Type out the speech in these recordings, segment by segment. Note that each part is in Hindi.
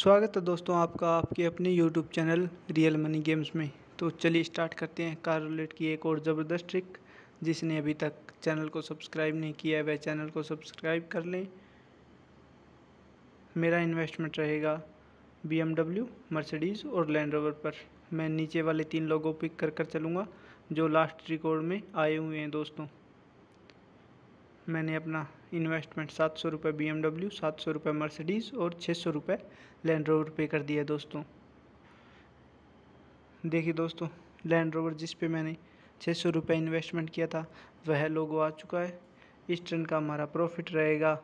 स्वागत है दोस्तों आपका आपके अपने YouTube channel real money games में तो चलिए स्टार्ट करते हैं कार रोलेट की एक और ज़बरदस्त ट्रिक जिसने अभी तक चैनल को सब्सक्राइब नहीं किया है वह चैनल को सब्सक्राइब कर लें मेरा इन्वेस्टमेंट रहेगा बी मर्सिडीज़ और लैंड रोवर पर मैं नीचे वाले तीन लोगों पिक कर कर चलूँगा जो लास्ट रिकॉर्ड में आए हुए हैं दोस्तों मैंने अपना इन्वेस्टमेंट सात सौ रुपये बी एम डब्ल्यू सात सौ रुपये मर्सिडीज़ और छः सौ रुपये लैंड रोवर पे कर दिया दोस्तों देखिए दोस्तों लैंड रोवर जिस पे मैंने छः सौ रुपये इन्वेस्टमेंट किया था वह लोगो आ चुका है इस टर्न का हमारा प्रॉफिट रहेगा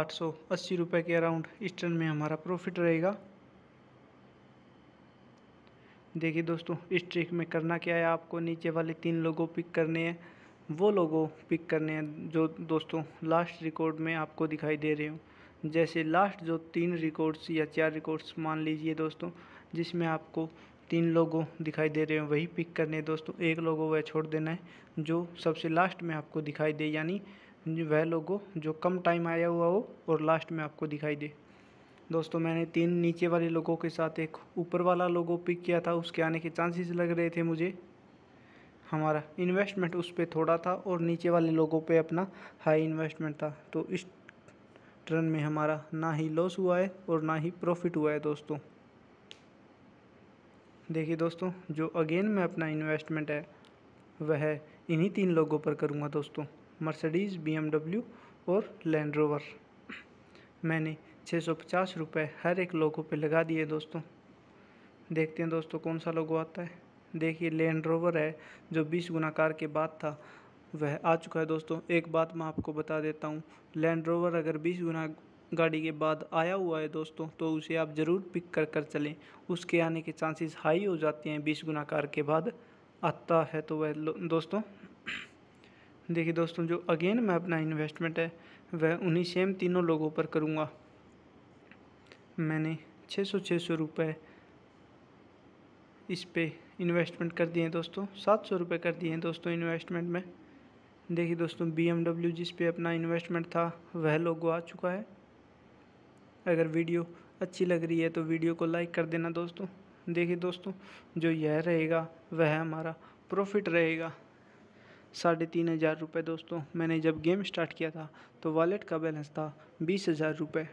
आठ सौ अस्सी रुपये के अराउंड इस टर्न में हमारा प्रॉफिट रहेगा देखिए दोस्तों इस ट्रिक में करना क्या है आपको नीचे वाले तीन लोगों पिक करने हैं वो लोगों पिक करने हैं जो दोस्तों लास्ट रिकॉर्ड में आपको दिखाई दे रहे हो जैसे लास्ट जो तीन रिकॉर्ड्स या चार रिकॉर्ड्स मान लीजिए दोस्तों जिसमें आपको तीन लोगों दिखाई दे रहे हो वही पिक करने दोस्तों एक लोगों वह छोड़ देना है जो सबसे लास्ट में आपको दिखाई दे यानी वह लोगों जो कम टाइम आया हुआ हो और लास्ट में आपको दिखाई दे दोस्तों मैंने तीन नीचे वाले लोगों के साथ एक ऊपर वाला लोगों पिक किया था उसके आने के चांसेस लग रहे थे मुझे हमारा इन्वेस्टमेंट उस पर थोड़ा था और नीचे वाले लोगों पे अपना हाई इन्वेस्टमेंट था तो इस ट्रन में हमारा ना ही लॉस हुआ है और ना ही प्रॉफिट हुआ है दोस्तों देखिए दोस्तों जो अगेन मैं अपना इन्वेस्टमेंट है वह इन्हीं तीन लोगों पर करूँगा दोस्तों मर्सडीज़ बी और लैंड रोवर मैंने छः सौ पचास रुपये हर एक लोगों पर लगा दिए दोस्तों देखते हैं दोस्तों कौन सा लोगो आता है देखिए लैंड रोवर है जो बीस गुना कार के बाद था वह आ चुका है दोस्तों एक बात मैं आपको बता देता हूँ लैंड रोवर अगर बीस गुना गाड़ी के बाद आया हुआ है दोस्तों तो उसे आप ज़रूर पिक कर कर चलें उसके आने के चांसेस हाई हो जाते हैं बीस गुना कार के बाद आता है तो वह दोस्तों देखिए दोस्तों जो अगेन मैं अपना इन्वेस्टमेंट है वह उन्हीं सेम तीनों लोगों पर करूँगा मैंने छः सौ छः सौ रुपये इस पर इन्वेस्टमेंट कर दिए हैं दोस्तों सात सौ रुपये कर दिए हैं दोस्तों इन्वेस्टमेंट में देखिए दोस्तों बी एम डब्ल्यू जिस पर अपना इन्वेस्टमेंट था वह लोगो आ चुका है अगर वीडियो अच्छी लग रही है तो वीडियो को लाइक कर देना दोस्तों देखिए दोस्तों जो यह रहेगा वह हमारा प्रॉफिट रहेगा साढ़े तीन हज़ार रुपये दोस्तों मैंने जब गेम स्टार्ट किया था तो वॉलेट का बैलेंस था बीस हज़ार रुपये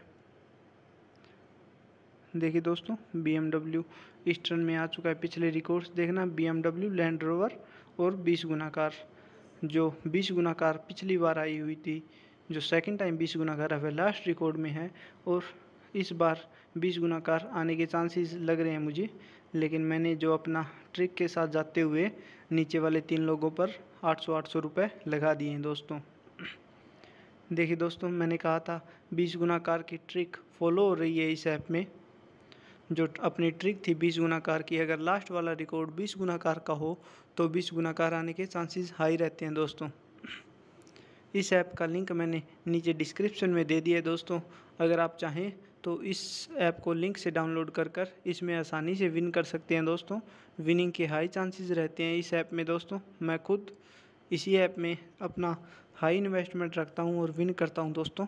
देखिए दोस्तों बी एम ईस्टर्न में आ चुका है पिछले रिकॉर्ड्स देखना बी एम लैंड रोवर और बीस गुना कार जो बीस गुना कार पिछली बार आई हुई थी जो सेकंड टाइम बीस गुना कार है वह लास्ट रिकॉर्ड में है और इस बार बीस गुना कार आने के चांसेस लग रहे हैं मुझे लेकिन मैंने जो अपना ट्रिक के साथ जाते हुए नीचे वाले तीन लोगों पर आठ सौ आठ सौ रुपये लगा दिए हैं दोस्तों देखिए दोस्तों मैंने कहा था बीस गुना कार की ट्रिक फॉलो हो रही है इस ऐप में जो अपनी ट्रिक थी बीस गुनाकार की अगर लास्ट वाला रिकॉर्ड बीस गुनाकार का हो तो बीस गुनाकार आने के चांसेस हाई रहते हैं दोस्तों इस ऐप का लिंक मैंने नीचे डिस्क्रिप्शन में दे दिया दोस्तों अगर आप चाहें तो इस ऐप को लिंक से डाउनलोड कर कर इसमें आसानी से विन कर सकते हैं दोस्तों विनिंग के हाई चांसेस रहते हैं इस ऐप में दोस्तों मैं खुद इसी ऐप में अपना हाई इन्वेस्टमेंट रखता हूँ और विन करता हूँ दोस्तों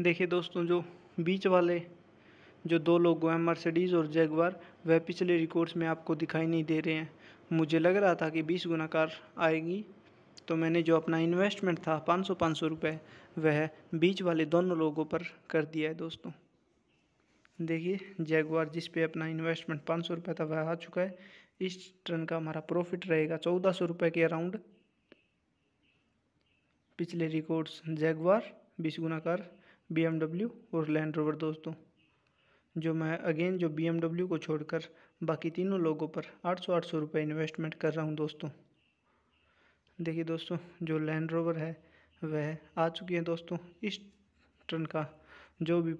देखिए दोस्तों जो बीच वाले जो दो लोग हैं मर्सिडीज़ और जैगवार वह पिछले रिकॉर्ड्स में आपको दिखाई नहीं दे रहे हैं मुझे लग रहा था कि बीस गुना कार आएगी तो मैंने जो अपना इन्वेस्टमेंट था पाँच सौ पाँच सौ रुपये वह बीच वाले दोनों लोगों पर कर दिया है दोस्तों देखिए जैगवार जिस पे अपना इन्वेस्टमेंट पाँच सौ रुपये था वह आ चुका है इस टर्न का हमारा प्रॉफिट रहेगा चौदह सौ रुपये के अराउंड पिछले रिकॉर्ड्स जैगवार बीस गुना कार बी और लैंड रोवर दोस्तों जो मैं अगेन जो बी को छोड़कर बाकी तीनों लोगों पर आठ सौ आठ सौ रुपये इन्वेस्टमेंट कर रहा हूँ दोस्तों देखिए दोस्तों जो लैंड रोवर है वह आ चुकी है दोस्तों इस टर्न का जो भी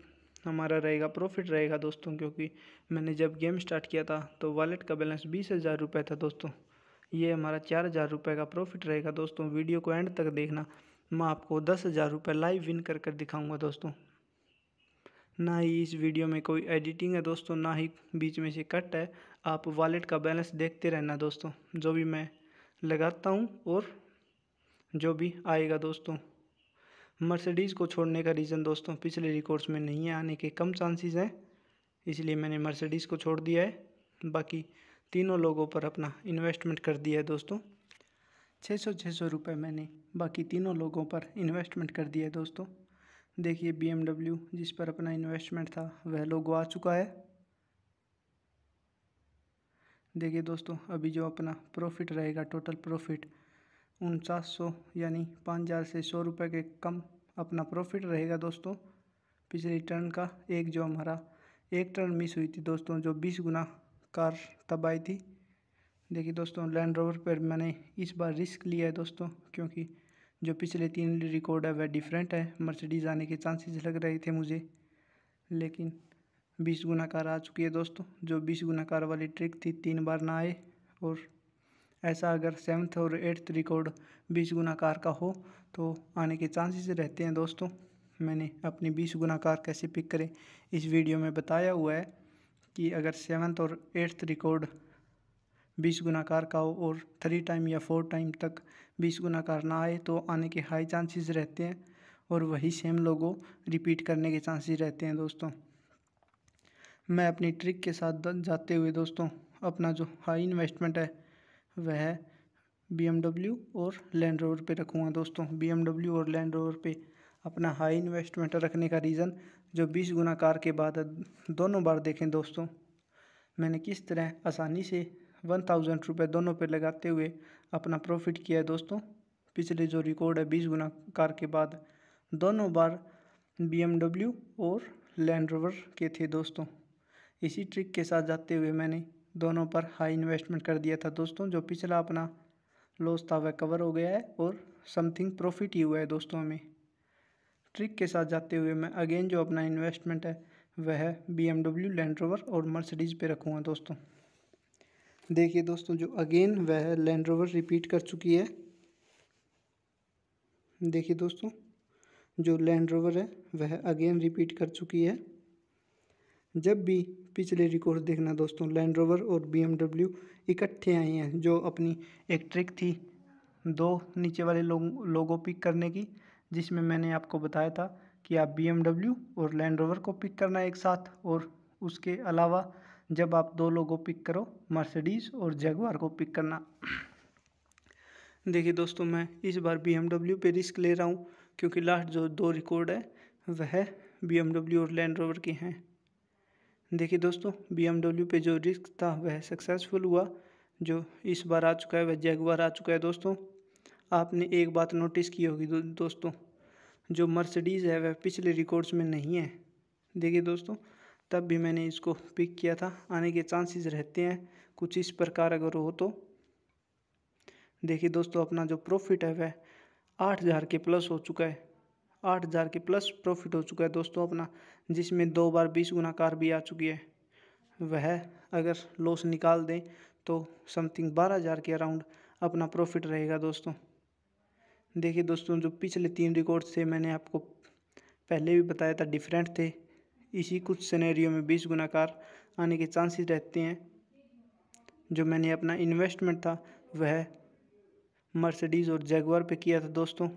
हमारा रहेगा प्रॉफिट रहेगा दोस्तों क्योंकि मैंने जब गेम स्टार्ट किया था तो वॉलेट का बैलेंस बीस हज़ार रुपये था दोस्तों ये हमारा चार हज़ार रुपये का प्रॉफिट रहेगा दोस्तों वीडियो को एंड तक देखना मैं आपको दस हज़ार रुपये लाइव विन कर कर दिखाऊँगा दोस्तों ना ही इस वीडियो में कोई एडिटिंग है दोस्तों ना ही बीच में से कट है आप वॉलेट का बैलेंस देखते रहना दोस्तों जो भी मैं लगाता हूँ और जो भी आएगा दोस्तों मर्सिडीज़ को छोड़ने का रीज़न दोस्तों पिछले रिकॉर्ड्स में नहीं है आने के कम चांसेस हैं इसलिए मैंने मर्सिडीज़ को छोड़ दिया है बाकी तीनों लोगों पर अपना इन्वेस्टमेंट कर दिया है दोस्तों छः सौ छः सौ रुपये मैंने बाकी तीनों लोगों पर इन्वेस्टमेंट कर दिया है दोस्तों देखिए बी जिस पर अपना इन्वेस्टमेंट था वह लोग आ चुका है देखिए दोस्तों अभी जो अपना प्रॉफिट रहेगा टोटल प्रॉफिट उनचास सौ यानी पाँच हज़ार से सौ रुपये के कम अपना प्रॉफिट रहेगा दोस्तों पिछले टर्न का एक जो हमारा एक टर्न मिस हुई थी दोस्तों जो बीस गुना कार तब आई थी देखिए दोस्तों लैंड रोवर पर मैंने इस बार रिस्क लिया है दोस्तों क्योंकि जो पिछले तीन रिकॉर्ड है वह डिफरेंट है मर्सिडीज़ आने के चांसेस लग रहे थे मुझे लेकिन बीस गुना कार आ चुकी है दोस्तों जो बीस गुना कार वाली ट्रिक थी तीन बार ना आए और ऐसा अगर सेवन्थ और एट्थ रिकॉर्ड बीस गुना कार का हो तो आने के चांसेस रहते हैं दोस्तों मैंने अपनी बीस गुना कार कैसे पिक करें इस वीडियो में बताया हुआ है कि अगर सेवन्थ और एट्थ रिकॉर्ड बीस गुनाकार का हो और थ्री टाइम या फोर टाइम तक बीस गुनाकार ना आए तो आने के हाई चांसेस रहते हैं और वही सेम लोगों रिपीट करने के चांसेस रहते हैं दोस्तों मैं अपनी ट्रिक के साथ जाते हुए दोस्तों अपना जो हाई इन्वेस्टमेंट है वह बी और लैंड रोवर पर रखूँगा दोस्तों बी और लैंड रोवर पर अपना हाई इन्वेस्टमेंट रखने का रीज़न जो बीस गुना कार के बाद दोनों बार देखें दोस्तों मैंने किस तरह आसानी से वन थाउजेंड रुपये दोनों पे लगाते हुए अपना प्रॉफिट किया है दोस्तों पिछले जो रिकॉर्ड है बीस गुना कार के बाद दोनों बार बी और लैंड रोवर के थे दोस्तों इसी ट्रिक के साथ जाते हुए मैंने दोनों पर हाई इन्वेस्टमेंट कर दिया था दोस्तों जो पिछला अपना लॉस था वह कवर हो गया है और समथिंग प्रॉफिट ही हुआ है दोस्तों हमें ट्रिक के साथ जाते हुए मैं अगेन जो अपना इन्वेस्टमेंट है वह B M W Land Rover और मर्सडीज़ पे रखूँगा दोस्तों देखिए दोस्तों जो अगेन वह लैंड रोवर रिपीट कर चुकी है देखिए दोस्तों जो लैंड रोवर है वह अगेन रिपीट कर चुकी है जब भी पिछले रिकॉर्ड देखना दोस्तों लैंड रोवर और बीएमडब्ल्यू इकट्ठे आए हैं जो अपनी एक ट्रिक थी दो नीचे वाले लोग लोगों पिक करने की जिसमें मैंने आपको बताया था कि आप बीएमडब्ल्यू और लैंड रोवर को पिक करना एक साथ और उसके अलावा जब आप दो लोगों पिक करो मर्सिडीज़ और जगवार को पिक करना देखिए दोस्तों मैं इस बार बी पे रिस्क ले रहा हूँ क्योंकि लास्ट जो दो रिकॉर्ड है वह बी और लैंड रोवर के हैं देखिए दोस्तों बी पे जो रिस्क था वह सक्सेसफुल हुआ जो इस बार आ चुका है वह जैगवार आ चुका है दोस्तों आपने एक बात नोटिस की होगी दो, दोस्तों जो मर्सिडीज़ है वह पिछले रिकॉर्ड्स में नहीं है देखिए दोस्तों तब भी मैंने इसको पिक किया था आने के चांसेस रहते हैं कुछ इस प्रकार अगर हो तो देखिए दोस्तों अपना जो प्रॉफिट है वह आठ हज़ार के प्लस हो चुका है आठ हज़ार के प्लस प्रॉफिट हो चुका है दोस्तों अपना जिसमें दो बार बीस गुना कार भी आ चुकी है वह अगर लॉस निकाल दें तो समथिंग बारह हज़ार के अराउंड अपना प्रॉफिट रहेगा दोस्तों देखिए दोस्तों जो पिछले तीन रिकॉर्ड थे मैंने आपको पहले भी बताया था डिफरेंट थे इसी कुछ सिनेरियो में बीस गुना कार आने के चांसेस रहते हैं जो मैंने अपना इन्वेस्टमेंट था वह मर्सिडीज़ और जैगवार पे किया था दोस्तों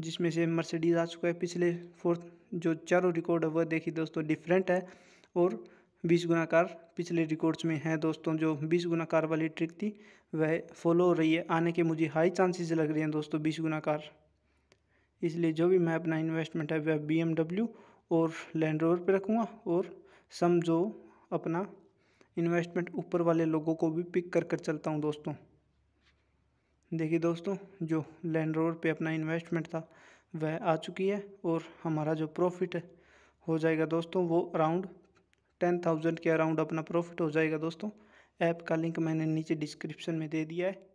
जिसमें से मर्सिडीज़ आ चुका है पिछले फोर्थ जो चारों रिकॉर्ड है वह देखिए दोस्तों डिफरेंट है और बीस गुना कार पिछले रिकॉर्ड्स में है दोस्तों जो बीस गुना कार वाली ट्रिक थी वह फॉलो हो रही है आने के मुझे हाई चांसेस लग रही हैं दोस्तों बीस गुना कार इसलिए जो भी मैं अपना इन्वेस्टमेंट है वह बी और लैंड रोवर पे रखूँगा और सम जो अपना इन्वेस्टमेंट ऊपर वाले लोगों को भी पिक कर कर चलता हूँ दोस्तों देखिए दोस्तों जो लैंड रोवर पे अपना इन्वेस्टमेंट था वह आ चुकी है और हमारा जो प्रॉफिट हो जाएगा दोस्तों वो अराउंड टेन थाउजेंड के अराउंड अपना प्रॉफिट हो जाएगा दोस्तों ऐप का लिंक मैंने नीचे डिस्क्रिप्शन में दे दिया है